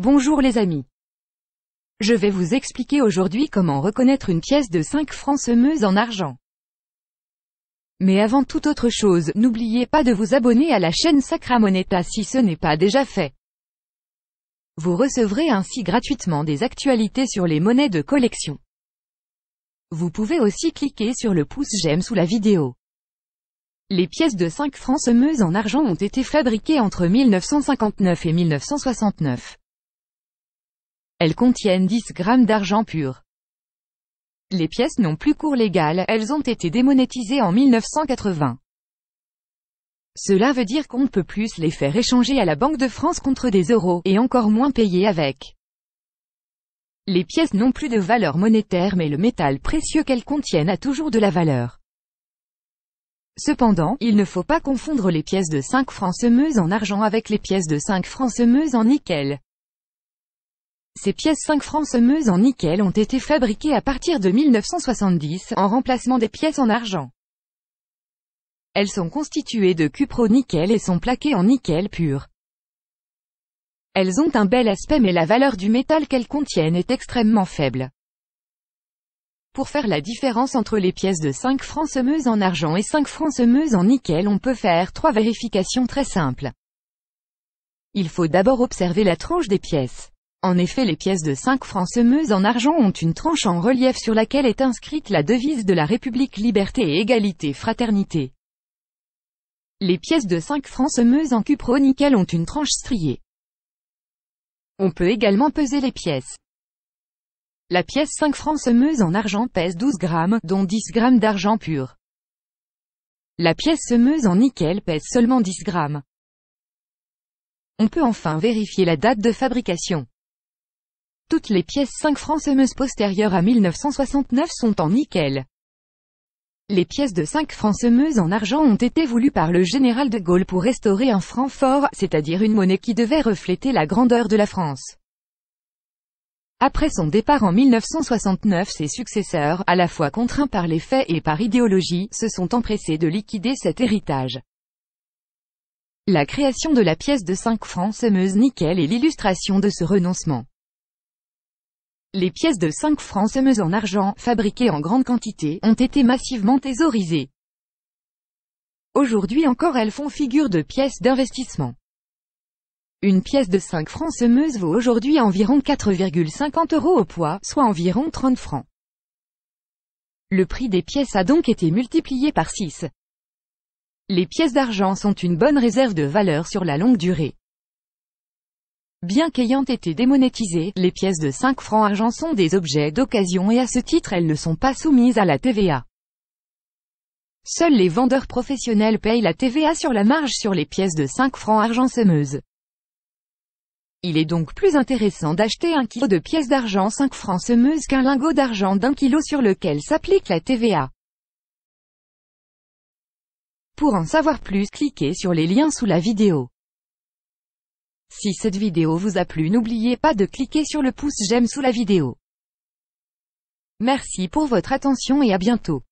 Bonjour les amis. Je vais vous expliquer aujourd'hui comment reconnaître une pièce de 5 francs semeuse en argent. Mais avant toute autre chose, n'oubliez pas de vous abonner à la chaîne Sacra Moneta si ce n'est pas déjà fait. Vous recevrez ainsi gratuitement des actualités sur les monnaies de collection. Vous pouvez aussi cliquer sur le pouce j'aime sous la vidéo. Les pièces de 5 francs semeuses en argent ont été fabriquées entre 1959 et 1969. Elles contiennent 10 grammes d'argent pur. Les pièces n'ont plus cours légal, elles ont été démonétisées en 1980. Cela veut dire qu'on ne peut plus les faire échanger à la Banque de France contre des euros, et encore moins payer avec. Les pièces n'ont plus de valeur monétaire mais le métal précieux qu'elles contiennent a toujours de la valeur. Cependant, il ne faut pas confondre les pièces de 5 francs semeuses en argent avec les pièces de 5 francs semeuses en nickel. Ces pièces 5 francs semeuses en nickel ont été fabriquées à partir de 1970, en remplacement des pièces en argent. Elles sont constituées de cupro-nickel et sont plaquées en nickel pur. Elles ont un bel aspect mais la valeur du métal qu'elles contiennent est extrêmement faible. Pour faire la différence entre les pièces de 5 francs semeuses en argent et 5 francs semeuses en nickel on peut faire trois vérifications très simples. Il faut d'abord observer la tranche des pièces. En effet les pièces de 5 francs semeuses en argent ont une tranche en relief sur laquelle est inscrite la devise de la République Liberté et Égalité Fraternité. Les pièces de 5 francs semeuses en cupro-nickel ont une tranche striée. On peut également peser les pièces. La pièce 5 francs semeuse en argent pèse 12 grammes, dont 10 grammes d'argent pur. La pièce semeuse en nickel pèse seulement 10 grammes. On peut enfin vérifier la date de fabrication. Toutes les pièces 5 francs semeuses postérieures à 1969 sont en nickel. Les pièces de 5 francs semeuses en argent ont été voulues par le général de Gaulle pour restaurer un franc fort, c'est-à-dire une monnaie qui devait refléter la grandeur de la France. Après son départ en 1969, ses successeurs, à la fois contraints par les faits et par idéologie, se sont empressés de liquider cet héritage. La création de la pièce de 5 francs semeuse nickel est l'illustration de ce renoncement. Les pièces de 5 francs semeuses en argent, fabriquées en grande quantité, ont été massivement thésaurisées. Aujourd'hui encore elles font figure de pièces d'investissement. Une pièce de 5 francs semeuse vaut aujourd'hui environ 4,50 euros au poids, soit environ 30 francs. Le prix des pièces a donc été multiplié par 6. Les pièces d'argent sont une bonne réserve de valeur sur la longue durée. Bien qu'ayant été démonétisées, les pièces de 5 francs argent sont des objets d'occasion et à ce titre elles ne sont pas soumises à la TVA. Seuls les vendeurs professionnels payent la TVA sur la marge sur les pièces de 5 francs argent semeuses. Il est donc plus intéressant d'acheter un kilo de pièces d'argent 5 francs semeuses qu'un lingot d'argent d'un kilo sur lequel s'applique la TVA. Pour en savoir plus, cliquez sur les liens sous la vidéo. Si cette vidéo vous a plu n'oubliez pas de cliquer sur le pouce j'aime sous la vidéo. Merci pour votre attention et à bientôt.